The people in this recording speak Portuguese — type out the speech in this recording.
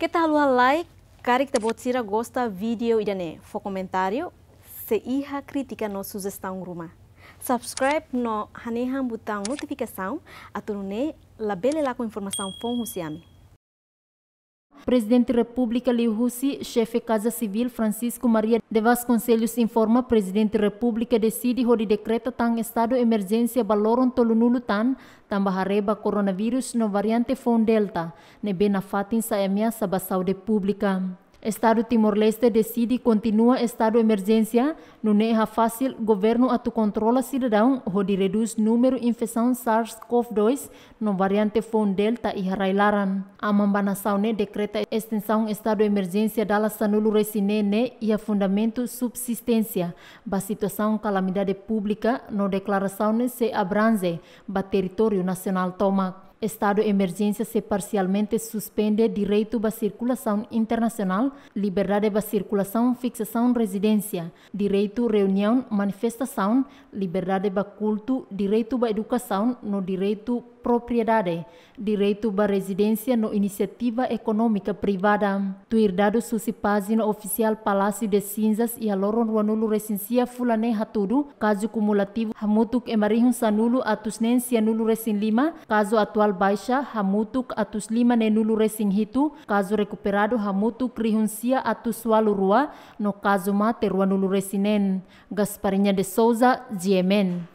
Kita halua like, cari te bot a gosta vídeo idane. Fo comentário, se iha crítica no sugestão gruma. Subscribe no haneham botão notificação, atunune labela lá com informação fom husiami. Presidente da República Liu Hussi, chefe Casa Civil Francisco Maria de Vasconcelos informa Presidente da República decide hori decreta tang estado emergência baloron tolunulu tan tambah coronavírus no variante fon delta ne benafatin sa ameaça basau de pública. Estado Timor-Leste decide continuar continua estado de emergência. Não é fácil governo a controla cidadão, onde reduz número infecção SARS-CoV-2 no variante Fon Delta e Railaran. A Mambanasaune né, decreta extensão estado de emergência da Sanulu Resinene né, e a fundamento subsistência. Ba situação calamidade pública no declaração né, se abranze ba território nacional toma. Estado de emergência se parcialmente suspende direito da circulação internacional, liberdade da circulação, fixação, residência, direito reunião, manifestação, liberdade de culto, direito da educação, no direito propriedade, direito da residência no iniciativa econômica privada. Tuirdado susi página oficial Palácio de Cinzas e aloro Ruanulu resincia fulane hatudu, caso cumulativo hamutuk emarihun sanulu atusnen cianulo resin lima, caso atual baixa hamutuk atus lima nenulu resing hitu kazu recuperado hamutuk sia atus walu rua no kazu mate rua nulu resinen Gasparinya de Souza Jemen